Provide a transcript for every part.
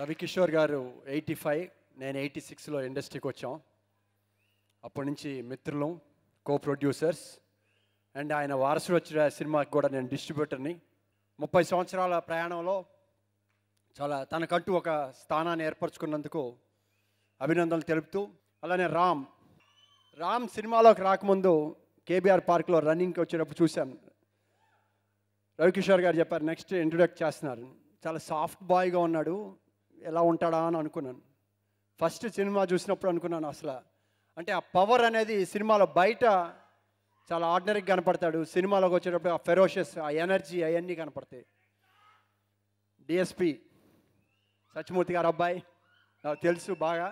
రవికిషోర్ గారు eighty five నేను eighty సిక్స్లో ఇండస్ట్రీకి వచ్చాం అప్పటి నుంచి మిత్రులు కో ప్రొడ్యూసర్స్ అండ్ ఆయన వారసుడు వచ్చిన సినిమాకి కూడా నేను డిస్ట్రిబ్యూటర్ని ముప్పై సంవత్సరాల ప్రయాణంలో చాలా తనకంటూ ఒక స్థానాన్ని ఏర్పరచుకున్నందుకు అభినందనలు తెలుపుతూ అలానే రామ్ రామ్ సినిమాలోకి రాకముందు కేబీఆర్ పార్క్లో రన్నింగ్కి వచ్చేటప్పుడు చూశాను రవికిషోర్ గారు చెప్పారు నెక్స్ట్ ఇంట్రొడక్ట్ చేస్తున్నారు చాలా సాఫ్ట్ బాయ్గా ఉన్నాడు ఎలా ఉంటాడా అని అనుకున్నాను ఫస్ట్ సినిమా చూసినప్పుడు అనుకున్నాను అసలు అంటే ఆ పవర్ అనేది సినిమాలో బయట చాలా ఆర్డినరీగా కనపడతాడు సినిమాలోకి వచ్చేటప్పుడు ఆ ఫెరోషియస్ ఆ ఎనర్జీ అవన్నీ కనపడతాయి డిఎస్పి సత్యమూర్తి గారు అబ్బాయి నాకు తెలుసు బాగా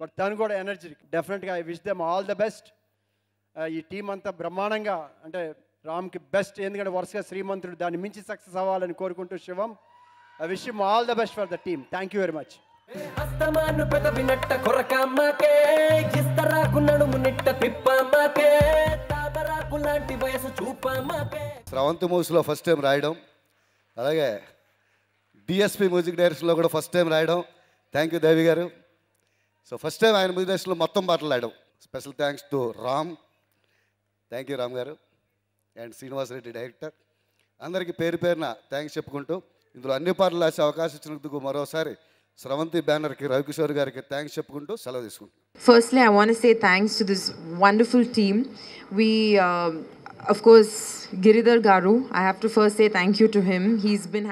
బట్ తను కూడా ఎనర్జీ డెఫినెట్గా I wish them all the best ఈ టీం అంతా బ్రహ్మాండంగా అంటే రామ్కి బెస్ట్ ఎందుకంటే వరుసగా శ్రీమంతుడు దాన్ని మించి సక్సెస్ అవ్వాలని కోరుకుంటూ Shivam I wish you all the best for the team thank you very much హస్తమాను పెదవినట్ట కొరకామాకే ఇస్తరాకు నడుము నిట్ట తిప్పామాకే తామరాకు లాంటి వయసు చూపామాకే శ్రవంత్ మూవీస్లో ఫస్ట్ టైం రాయడం అలాగే డిఎస్పి మ్యూజిక్ డైరెక్షన్లో కూడా ఫస్ట్ టైం రాయడం thank you Devi garu so first time ఆయన మ్యూజిక్ డైరెక్షన్లో మొత్తం పాటలు రాయడం special thanks to Ram thank you Ram garu and Srinivasa Reddy director అందరికీ పేరు పేరున థ్యాంక్స్ చెప్పుకుంటూ ఇందులో అన్ని పాటలు రాసే అవకాశం ఇచ్చినందుకు మరోసారి Sravanti banner ki Ravi Kishore gariki thanks cheppukuntu selavu తీసుకుంటా Firstly I want to say thanks to this wonderful team. We uh, of course Giridhar Garu I have to first say thank you to him. He's been